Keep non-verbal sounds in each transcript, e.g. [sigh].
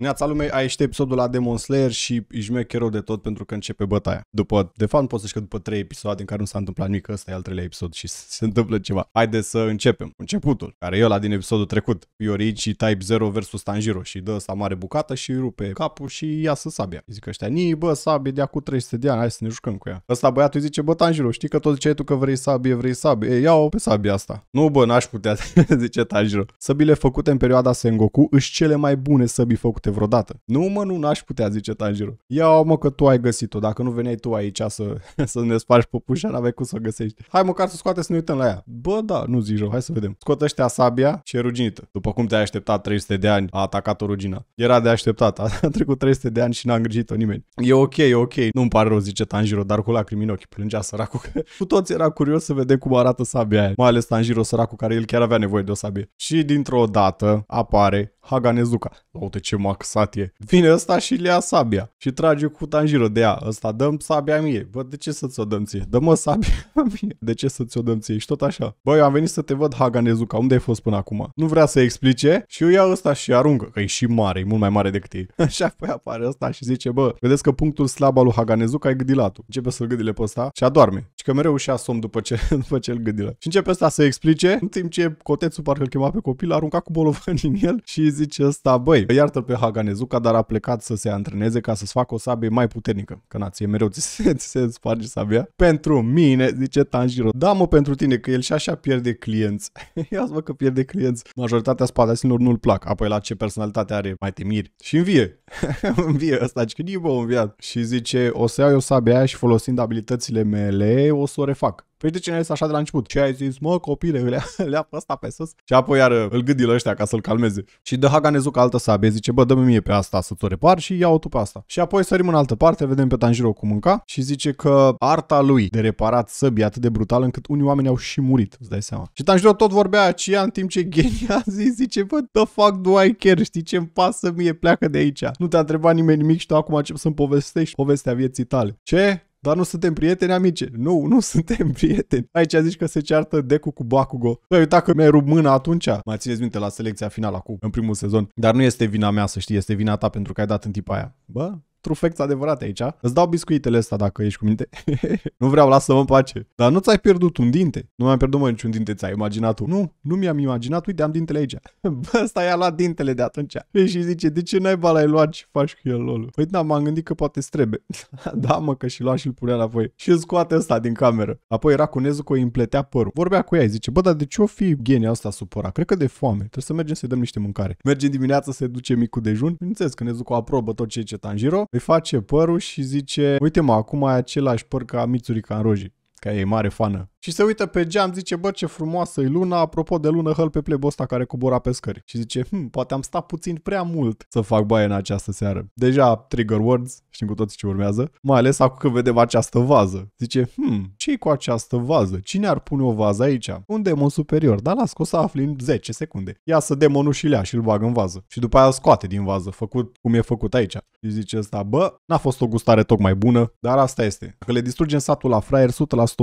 Neața lumei, ai ieșit episodul la Demon Slayer și își rău de tot pentru că începe bătaia. După, de fapt, poți să că după trei episoade în care nu s-a întâmplat nimic, ăsta e al treilea episod și se întâmplă ceva. Haideți să începem. Începutul, care e ăla din episodul trecut. Iorici Type 0 versus Tanjiro și dă asta mare bucată și rupe capul și ia să sabia. Zic ăștia, ni bă, sabie de acum 300 de ani, hai să ne jucăm cu ea. Ăsta băiatul zice, bă, Tanjiro, știi că tot ce tu că vrei sabie, vrei sabie. Ei, ia-o pe sabia asta. Nu, bă, n-aș putea, [laughs] zice Tanjiro. Săbile făcute în perioada Sengoku își cele mai bune săbii făcute poate vreodată. Nu mă, nu, n-aș putea, zice Tanjiro. Ia mă că tu ai găsit-o, dacă nu veneai tu aici să, [laughs] să ne spargi păpușa, n-aveai cum să o găsești. Hai măcar să scoate să ne uităm la ea. Bă, da, nu zici rău, hai să vedem. Scot ăștia sabia și e ruginită. După cum te-ai așteptat 300 de ani, a atacat-o rugina. Era de așteptat, a [laughs] trecut 300 de ani și n-a îngrijit-o nimeni. E ok, e ok, nu-mi pare rău, zice Tanjiro, dar cu lacrimi în ochi, plângea săracul. [laughs] cu toți era curios să vedem cum arată sabia aia, mai ales Tanjiro săracul care el chiar avea nevoie de o sabie. Și dintr-o dată apare Haganezuka. Uite ce, ma- fac, satie. Vine ăsta și le ia sabia și trage cu Tanjiro de ea. Ăsta dăm sabia mie. Bă, de ce să ți-o dăm ție? Dă-mă sabia [laughs] mie. De ce să ți-o dăm ție? Și tot așa. Bă, eu am venit să te văd Haganezuka. Unde ai fost până acum? Nu vrea să explice și eu ia ăsta și aruncă, că e și mare, e mult mai mare decât ei. [laughs] Și apoi apare ăsta și zice, bă, vedeți că punctul slab al lui Haganezuka e gâdilatul. Începe să-l gâdile pe ăsta și adorme. Și că mereu ușea somn după ce, [laughs] după ce îl gâdilă. Și începe asta să explice, în timp ce cotețul parcă îl chema pe copil, arunca cu bolovan în el și zice ăsta, băi, iartă-l pe Haganezuca, dar a plecat să se antreneze ca să-ți facă o sabie mai puternică. Că nație, mereu ți se, [laughs] ți se sparge sabia. Pentru mine, zice Tanjiro, da mă pentru tine, că el și așa pierde clienți. Ia să vă că pierde clienți. Majoritatea spadasinilor nu-l plac. Apoi la ce personalitate are mai temiri. Și învie. [laughs] învie ăsta, că bă, înviat. Și zice, o să iau eu sabia aia și folosind abilitățile mele, idee, o să o refac. Păi de ce ne așa de la început? Și ai zis, mă, copile, le a [laughs] pe asta pe sus. Și apoi iar îl la ăștia ca să-l calmeze. Și dă Haganezu altă sabie, zice, bă, dă-mi mie pe asta să-ți o repar și iau tu pe asta. Și apoi sărim în altă parte, vedem pe Tanjiro cum mânca și zice că arta lui de reparat săbii atât de brutal încât unii oameni au și murit, îți dai seama. Și Tanjiro tot vorbea aceea în timp ce genia zi, zice, bă, the fuck do I care, știi ce-mi pasă mie, pleacă de aici. Nu te-a întrebat nimeni nimic și tu acum încep să-mi povestești povestea vieții tale. Ce? Dar nu suntem prieteni, amice. Nu, nu [laughs] suntem prieteni. Aici zici că se ceartă Decu cu Bakugo. Păi uita că mi-ai rupt mâna atunci. Mai țineți minte la selecția finală acum, în primul sezon. Dar nu este vina mea, să știi, este vina ta pentru că ai dat în tipa aia. Bă, trufeți adevărat aici. Îți dau biscuitele astea dacă ești cu minte. [laughs] nu vreau, lasă-mă în pace. Dar nu ți-ai pierdut un dinte. Nu mi-am pierdut mai niciun dinte, ți-ai imaginat tu. Nu, nu mi-am imaginat, uite, am dintele aici. [laughs] Bă, ăsta i-a luat dintele de atunci. Și zice, de ce n-ai bala, ai luat și faci cu el, lol? Păi da, m-am gândit că poate strebe. [laughs] da, mă, că și lua și-l punea voi. Și scoate ăsta din cameră. Apoi racunezul că îi împletea părul. Vorbea cu ea, zice, bă, dar de ce o fi genia asta supărat? Cred că de foame. Trebuie să mergem să-i dăm niște mâncare. Mergem dimineața să duce micul dejun. Bineînțeles că Nezuko aprobă tot ce e ce Tanjiro îi face părul și zice, uite mă, acum ai același păr ca Mitsuri Kanroji, care e mare fană și se uită pe geam, zice, bă, ce frumoasă e luna, apropo de lună, hăl pe plebul ăsta care cobora pe scări. Și zice, hm, poate am stat puțin prea mult să fac baie în această seară. Deja trigger words, știm cu toți ce urmează, mai ales acum când vedem această vază. Zice, hm, ce cu această vază? Cine ar pune o vază aici? Un demon superior, dar las că o să afli în 10 secunde. Ia să demonul și lea și îl bag în vază. Și după aia scoate din vază, făcut cum e făcut aici. Și zice asta, bă, n-a fost o gustare tocmai bună, dar asta este. Dacă le distrugem satul la fraier, 100%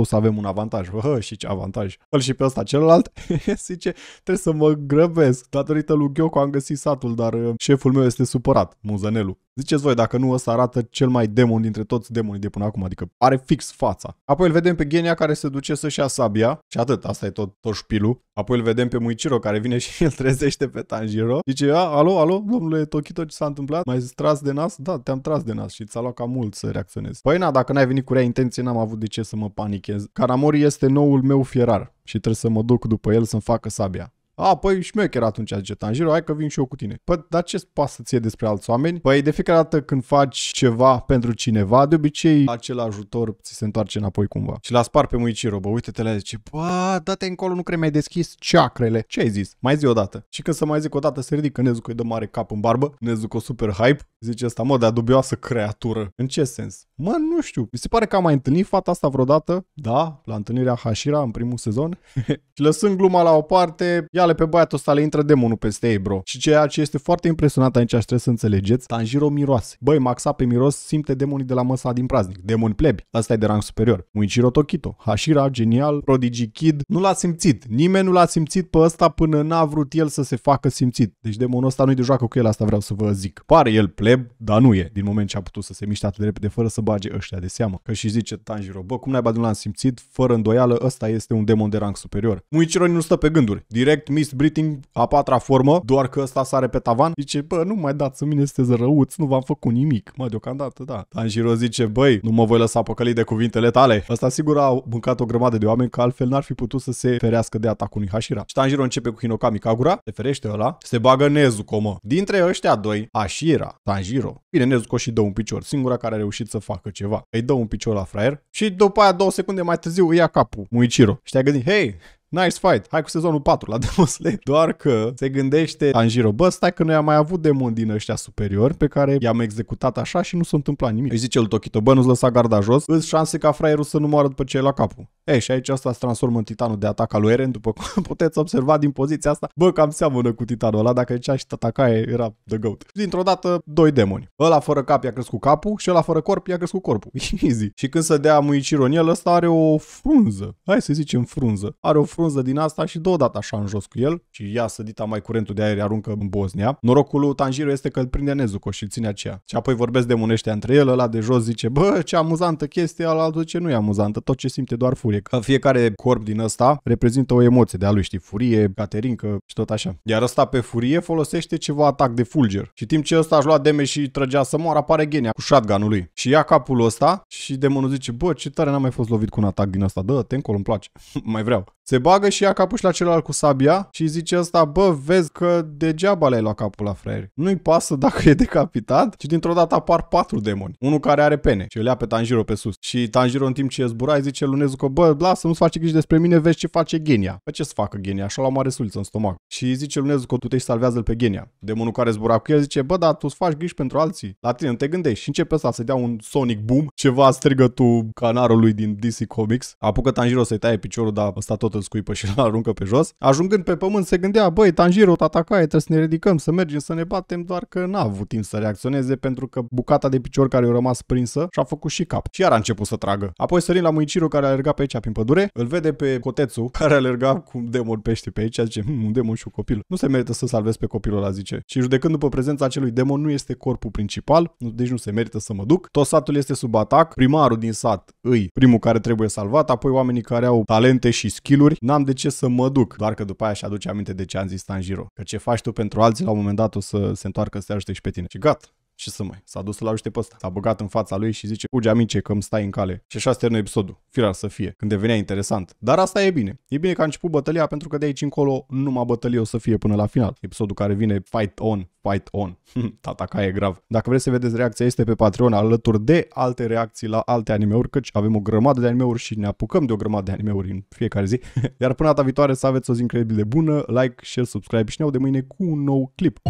o să avem un avantaj avantaj, bă, și ce avantaj. Îl și pe ăsta celălalt, [laughs] zice, trebuie să mă grăbesc. Datorită lui Gheoco am găsit satul, dar uh, șeful meu este supărat, muzănelul. Ziceți voi, dacă nu, ăsta arată cel mai demon dintre toți demonii de până acum, adică are fix fața. Apoi îl vedem pe Genia care se duce să-și ia sabia și atât, asta e tot, tot șpilul. Apoi îl vedem pe Muichiro care vine și [laughs] îl trezește pe Tanjiro. Zice, a, alo, alo, domnule Tokito, ce s-a întâmplat? Mai ai tras de nas? Da, te-am tras de nas și ți-a luat cam mult să reacționezi. Păi na, dacă n-ai venit cu rea intenție, n-am avut de ce să mă panichez. Karamori este noul meu fierar și trebuie să mă duc după el să-mi facă sabia. A, păi șmecher atunci, zice Tanjiro, hai că vin și eu cu tine. Păi, dar ce pasă ție despre alți oameni? Păi, de fiecare dată când faci ceva pentru cineva, de obicei acel ajutor ți se întoarce înapoi cumva. Și l-a spar pe Muichiro, bă, uite-te la zice, bă, date încolo, nu cred mai deschis ceacrele. Ce ai zis? Mai zi o dată. Și când să mai zic o dată, se ridică Nezuko, îi dă mare cap în barbă, Nezuko super hype, Zice asta, mă, dar dubioasă creatură. În ce sens? Mă, nu știu. Mi se pare că am mai întâlnit fata asta vreodată. Da, la întâlnirea Hashira în primul sezon. [laughs] și lăsând gluma la o parte, iale pe băiatul ăsta le intră demonul peste ei, bro. Și ceea ce este foarte impresionat aici, trebuie să înțelegeți, Tanjiro miroase. Băi, Maxa pe miros simte demonii de la măsa din praznic. Demoni plebi. Asta e de rang superior. Muichiro Tokito. Hashira, genial. Prodigy Kid. Nu l-a simțit. Nimeni nu l-a simțit pe ăsta până n-a vrut el să se facă simțit. Deci demonul ăsta nu-i de joacă cu el, asta vreau să vă zic. Pare el plebi celeb, dar nu e, din moment ce a putut să se miște atât de repede fără să bage ăștia de seamă. Că și zice Tanjiro, bă, cum naiba de l-am simțit, fără îndoială, ăsta este un demon de rang superior. Muichiro nu stă pe gânduri, direct Miss Breathing a patra formă, doar că ăsta sare pe tavan, zice, bă, nu mai dați mine, este răuți, nu v-am făcut nimic, mă, deocamdată, da. Tanjiro zice, băi, nu mă voi lăsa păcălit de cuvintele tale. Ăsta sigur a mâncat o grămadă de oameni, că altfel n-ar fi putut să se ferească de atacul lui Hashira. Și Tanjiro începe cu Hinokami Kagura, se ferește ăla, se bagă Nezuko, mă. Dintre ăștia doi, Hashira, Tanjiro Tanjiro. Bine, Nezuko și dă un picior, singura care a reușit să facă ceva. Îi dă un picior la fraier și după aia două secunde mai târziu îi ia capul Muichiro. Și te-ai gândit, hei, Nice fight, hai cu sezonul 4 la [laughs] Demon Slayer. Doar că se gândește Tanjiro, bă, stai că noi am mai avut demon din ăștia superiori pe care i-am executat așa și nu s-a întâmplat nimic. Îi zice lui Tokito, bă, nu-ți lăsa garda jos, îți șanse ca fraierul să nu moară după ce e la capul. Ei, și aici asta se transformă în titanul de atac al lui Eren, după cum [laughs] puteți observa din poziția asta, bă, cam seamănă cu titanul ăla, dacă zicea și tataca era the goat. dintr-o dată, doi demoni. Ăla fără cap i-a crescut capul și ăla fără corp i-a crescut corpul. [laughs] Easy. Și când se dea Muichiro el, ăsta are o frunză. Hai să zicem frunză. Are o frunză frunză din asta și deodată așa în jos cu el și ia sădita mai curentul de aer aruncă în Bosnia. Norocul lui Tanjiro este că îl prinde Nezuko și îl ține aceea. Și apoi vorbesc de munește între el, ăla de jos zice, bă, ce amuzantă chestie, altul ce nu e amuzantă, tot ce simte doar furie. Că fiecare corp din ăsta reprezintă o emoție de a lui, știi, furie, caterincă și tot așa. Iar ăsta pe furie folosește ceva atac de fulger. Și timp ce ăsta își lua deme și trăgea să moară, apare genia cu shotgun-ul lui. Și ia capul ăsta și demonul zice, bă, ce tare n-am mai fost lovit cu un atac din asta, dă, te încol, îmi place, [laughs] mai vreau. Se bagă și ia capul și la celălalt cu sabia și zice asta, bă, vezi că degeaba le-ai luat capul la fraier. Nu-i pasă dacă e decapitat ci dintr-o dată apar patru demoni. Unul care are pene și îl ia pe Tanjiro pe sus. Și Tanjiro în timp ce e zbura îi zice Lunezu că, bă, lasă, nu-ți face griji despre mine, vezi ce face Genia. Pe păi ce să facă Genia? Așa la mare suliță în stomac. Și îi zice Lunezu că tu te salvează-l pe Genia. Demonul care zbura cu el zice, bă, dar tu-ți faci griji pentru alții. La tine nu te gândești. Și începe să se dea un sonic boom, ceva strigătul canarului din DC Comics. Apucă Tanjiro să-i taie piciorul, dar ăsta tot îl scuipă și [laughs] îl aruncă pe jos. Ajungând pe pământ se gândea, băi, Tanjiro, Tatakae, trebuie să ne ridicăm, să mergem, să ne batem, doar că n-a avut timp să reacționeze pentru că bucata de picior care i-a rămas prinsă și-a făcut și cap. Și iar a început să tragă. Apoi sărind la Muichiro care alerga pe aici prin pădure, îl vede pe Cotețu [laughs] care alerga cu un demon pește pe aici, zice, hmm, un demon și un copil. Nu se merită să salvez pe copilul ăla, zice. Și judecând după prezența acelui demon nu este corpul principal, deci nu se merită să mă duc. Tot satul este sub atac, primarul din sat îi primul care trebuie salvat, apoi oamenii care au talente și skill lucruri, n-am de ce să mă duc, doar că după aia și aduce aminte de ce am zis Tanjiro. Că ce faci tu pentru alții, la un moment dat o să se întoarcă să te ajute și pe tine. Și gata, ce să mai? S-a dus la uște ajute pe ăsta. S-a băgat în fața lui și zice, uge amice că îmi stai în cale. Și așa se termină episodul. Firar să fie, când devenea interesant. Dar asta e bine. E bine că a început bătălia pentru că de aici încolo numai bătălie o să fie până la final. Episodul care vine Fight On, Fight On. [laughs] Tata ca e grav. Dacă vreți să vedeți reacția este pe Patreon alături de alte reacții la alte animeuri, căci avem o grămadă de animeuri și ne apucăm de o grămadă de animeuri în fiecare zi. [laughs] Iar până data viitoare să aveți o zi incredibil de bună, like, share, subscribe și ne de mâine cu un nou clip.